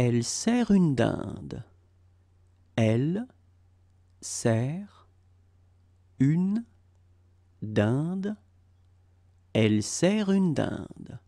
Elle sert une dinde. Elle sert une dinde. Elle sert une dinde.